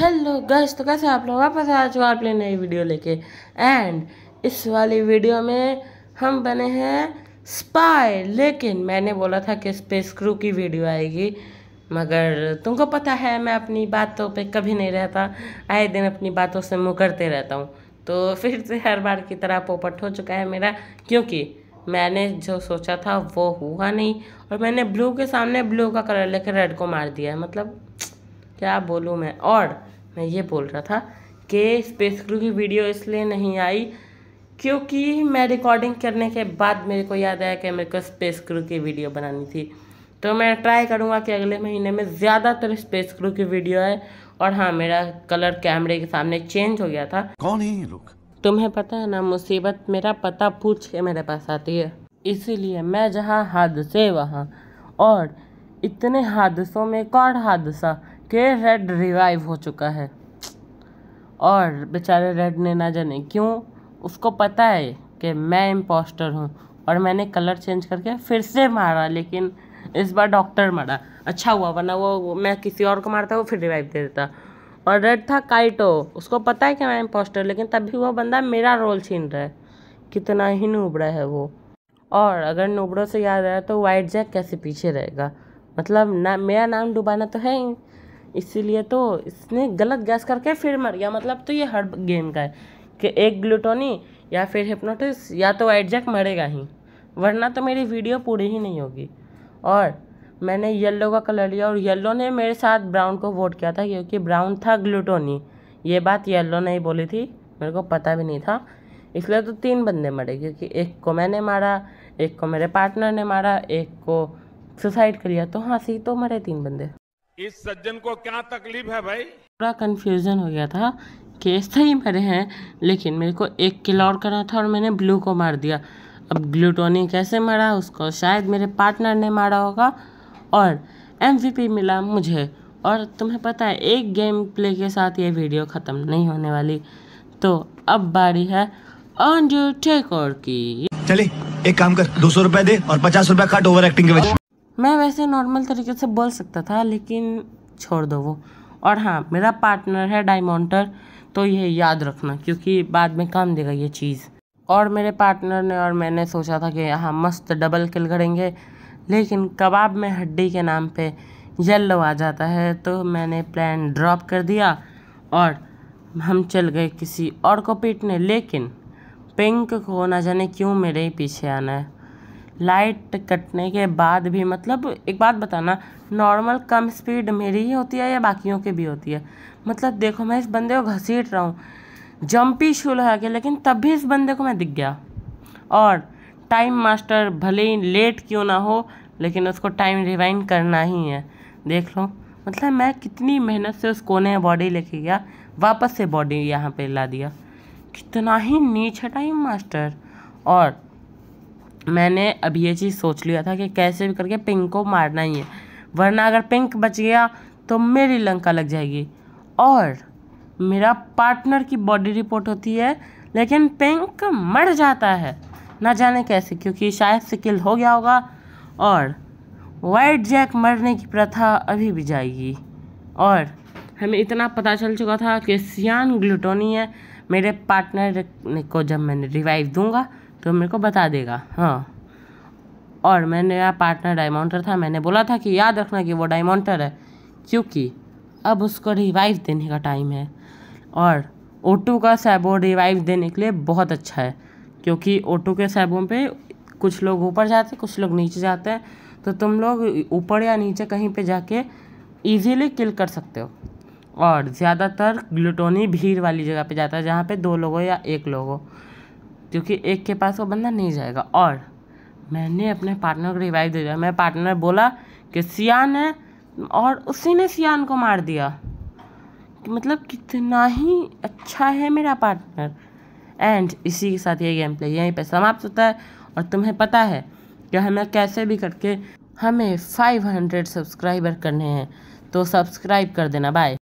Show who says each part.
Speaker 1: hello guys तो कैसे आप लोग वापस आ चुके आप नई वीडियो लेके एंड इस वाली वीडियो में हम बने हैं स्पाई लेकिन मैंने बोला था कि स्पेस क्रू की वीडियो आएगी मगर तुमको पता है मैं अपनी बातों पे कभी नहीं रहता आए दिन अपनी बातों से मुकरते रहता हूँ तो फिर से हर बार की तरह पोपट हो चुका है मेरा क्योंकि मैंने जो सोचा था वो हुआ नहीं और मैंने ब्लू के सामने ब्लू का कलर लेकर रेड को मार दिया मतलब क्या बोलूँ मैं और मैं ये बोल रहा था कि स्पेस क्रू की वीडियो इसलिए नहीं आई क्योंकि मैं रिकॉर्डिंग करने के बाद मेरे को याद आया कि मेरे को स्पेस क्रू की वीडियो बनानी थी तो मैं ट्राई करूँगा कि अगले महीने में ज़्यादातर स्पेस क्रू की वीडियो है और हाँ मेरा कलर कैमरे के सामने चेंज हो गया था कौन है रुक लोग तुम्हें पता है ना मुसीबत मेरा पता पूछ के मेरे पास आती है इसीलिए मैं जहाँ हादसे वहाँ और इतने हादसों में एक और हादसा के रेड रिवाइव हो चुका है और बेचारे रेड ने ना जाने क्यों उसको पता है कि मैं इम्पोस्टर हूँ और मैंने कलर चेंज करके फिर से मारा लेकिन इस बार डॉक्टर मारा अच्छा हुआ वरना वो मैं किसी और को मारता वो फिर रिवाइव दे देता और रेड था काइटो उसको पता है कि मैं इम्पोस्टर लेकिन तभी वो बंदा मेरा रोल छीन रहा है कितना ही नूबड़ा है वो और अगर नूबड़ों से याद आया तो वाइट जैक कैसे पीछे रहेगा मतलब ना मेरा नाम डुबाना तो है ही इसीलिए तो इसने गलत गैस करके फिर मर गया मतलब तो ये हर गेम का है कि एक ग्लूटोनी या फिर हिप्नोटिस या तो वाइट जैक मरेगा ही वरना तो मेरी वीडियो पूरी ही नहीं होगी और मैंने येलो का कलर लिया और येलो ने मेरे साथ ब्राउन को वोट किया था क्योंकि ब्राउन था ग्लूटोनी ये बात येलो ने ही बोली थी मेरे को पता भी नहीं था इसलिए तो तीन बंदे मरे क्योंकि एक को मैंने मारा एक को मेरे पार्टनर ने मारा एक को सुसाइड कर लिया तो हाँ सी तो मरे तीन बंदे इस सज्जन को क्या तकलीफ है भाई पूरा कंफ्यूजन हो गया था केस सही मरे हैं लेकिन मेरे को एक किलो और करना था और मैंने ब्लू को मार दिया अब ग्लूटोनी कैसे मारा उसको शायद मेरे पार्टनर ने मारा होगा और एम मिला मुझे और तुम्हें पता है एक गेम प्ले के साथ ये वीडियो ख़त्म नहीं होने वाली तो अब बारी है अंजू टेकोर की चले एक काम कर दो सौ रुपया दे और पचास रुपया काट ओवर एक्टिंग के वजह मैं वैसे नॉर्मल तरीके से बोल सकता था लेकिन छोड़ दो वो और हाँ मेरा पार्टनर है डायमोंटर तो ये याद रखना क्योंकि बाद में काम देगा ये चीज़ और मेरे पार्टनर ने और मैंने सोचा था कि हाँ मस्त डबल किल करेंगे लेकिन कबाब में हड्डी के नाम पे येल्लो आ जाता है तो मैंने प्लान ड्रॉप कर दिया और हम चल गए किसी और को पीटने लेकिन पिंक को ना जाने क्यों मेरे ही पीछे आना है लाइट कटने के बाद भी मतलब एक बात बताना नॉर्मल कम स्पीड मेरी ही होती है या बाकियों की भी होती है मतलब देखो मैं इस बंदे को घसीट रहा हूँ जंप ही छू लगा के लेकिन तब भी इस बंदे को मैं दिख गया और टाइम मास्टर भले ही लेट क्यों ना हो लेकिन उसको टाइम रिवाइंड करना ही है देख लो मतलब मैं कितनी मेहनत से उस कोने बॉडी लेके गया वापस से बॉडी यहाँ पे ला दिया कितना ही नीच है टाइम मास्टर और मैंने अभी ये चीज़ सोच लिया था कि कैसे भी करके पिंक को मारना ही है वरना अगर पिंक बच गया तो मेरी लंका लग जाएगी और मेरा पार्टनर की बॉडी रिपोर्ट होती है लेकिन पिंक मर जाता है ना जाने कैसे क्योंकि शायद से किल हो गया होगा और वाइट जैक मरने की प्रथा अभी भी जाएगी और हमें इतना पता चल चुका था कि सियान ग्लूटोनी है मेरे पार्टनर को जब मैंने रिवाइव दूंगा तो मेरे को बता देगा हाँ और मैंने यहाँ पार्टनर डायमाउंटर था मैंने बोला था कि याद रखना कि वो डायमाउंटर है क्योंकि अब उसको रिवाइव देने का टाइम है और ओटू का सैबो रिवाइव देने के लिए बहुत अच्छा है क्योंकि ओटू के सैबों पे कुछ लोग ऊपर जाते हैं कुछ लोग नीचे जाते हैं तो तुम लोग ऊपर या नीचे कहीं पे जाके इजीली किल कर सकते हो और ज़्यादातर ग्लूटोनी भीड़ वाली जगह पे जाता है जहाँ पे दो लोगों या एक लोगों क्योंकि एक के पास वो बंदा नहीं जाएगा और मैंने अपने पार्टनर को रिवाइव दे दिया मेरे पार्टनर बोला कि सियान है और उसी ने सियान को मार दिया कि मतलब कितना ही अच्छा है मेरा पार्टनर एंड इसी के साथ ये गेम प्ले यहीं पे समाप्त होता है और तुम्हें पता है कि हमें कैसे भी करके हमें 500 सब्सक्राइबर करने हैं तो सब्सक्राइब कर देना बाय